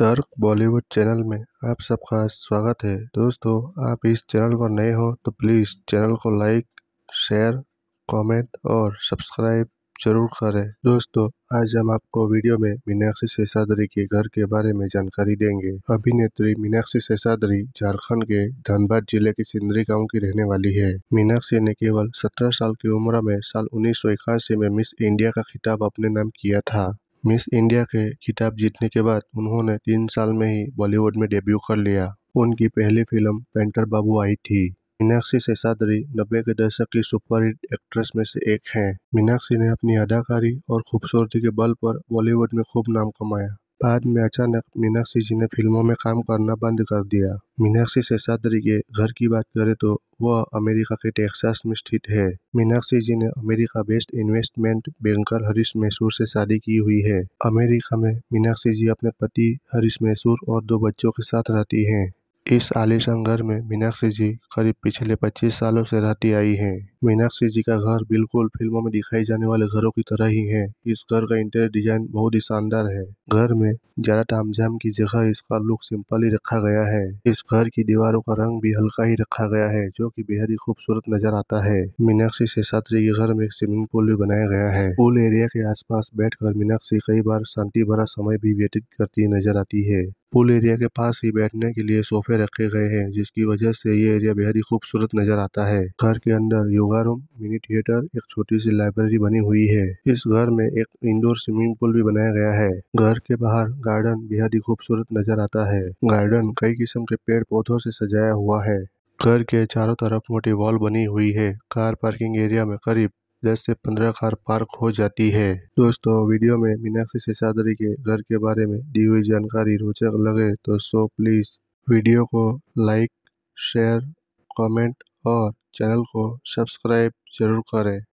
तर्क बॉलीवुड चैनल में आप सबका स्वागत है दोस्तों आप इस चैनल पर नए हो तो प्लीज़ चैनल को लाइक शेयर कमेंट और सब्सक्राइब जरूर करें दोस्तों आज हम आपको वीडियो में मीनाक्षी शेषाद्री के घर के बारे में जानकारी देंगे अभिनेत्री मीनाक्षी शेषाद्री झारखंड के धनबाद जिले के सिंदरी गांव की रहने वाली है मीनाक्षी ने केवल 17 साल की उम्र में साल उन्नीस में मिस इंडिया का खिताब अपने नाम किया था मिस इंडिया के खिताब जीतने के बाद उन्होंने तीन साल में ही बॉलीवुड में डेब्यू कर लिया उनकी पहली फिल्म पेंटर बाबू आई थी मीनाक्षी सेसादरी नब्बे के दशक की सुपरहिट एक्ट्रेस में से एक हैं। मीनाक्षी ने अपनी अदाकारी और खूबसूरती के बल पर बॉलीवुड में खूब नाम कमाया बाद में अचानक मीनाक्षी जी ने फिल्मों में काम करना बंद कर दिया मीनाक्षी से शेषाद्री के घर की बात करें तो वह अमेरिका के टेक्सास में स्थित है मीनाक्षी जी ने America based investment banker Harish Mysore से शादी की हुई है अमेरिका में मीनाक्षी जी अपने पति हरीश मैसूर और दो बच्चों के साथ रहती हैं इस आलिशान घर में मीनाक्षी जी करीब पिछले 25 सालों से रहती आई हैं। मीनाक्षी जी का घर बिल्कुल फिल्मों में दिखाई जाने वाले घरों की तरह ही है इस घर का इंटीरियर डिजाइन बहुत ही शानदार है घर में ज्यादा तामझाम की जगह इसका लुक सिंपल ही रखा गया है इस घर की दीवारों का रंग भी हल्का ही रखा गया है जो की बेहद ही खूबसूरत नजर आता है मीनाक्षी से के घर में एक स्विमिंग पूल भी बनाया गया है पूल एरिया के आस पास मीनाक्षी कई बार शांति भरा समय भी व्यतीत करती नजर आती है पूल एरिया के पास ही बैठने के लिए सोफे रखे गए हैं जिसकी वजह से ये एरिया बेहद ही खूबसूरत नजर आता है घर के अंदर योगा रूम मिनी थिएटर एक छोटी सी लाइब्रेरी बनी हुई है इस घर में एक इंडोर स्विमिंग पूल भी बनाया गया है घर के बाहर गार्डन बेहद ही खूबसूरत नजर आता है गार्डन कई किस्म के पेड़ पौधों से सजाया हुआ है घर के चारों तरफ मोटी वॉल बनी हुई है कार पार्किंग एरिया में करीब 10 से 15 कार पार्क हो जाती है दोस्तों वीडियो में मीनाक्षी सेसादरी के घर के बारे में दी हुई जानकारी रोचक लगे तो सो प्लीज़ वीडियो को लाइक शेयर कमेंट और चैनल को सब्सक्राइब जरूर करें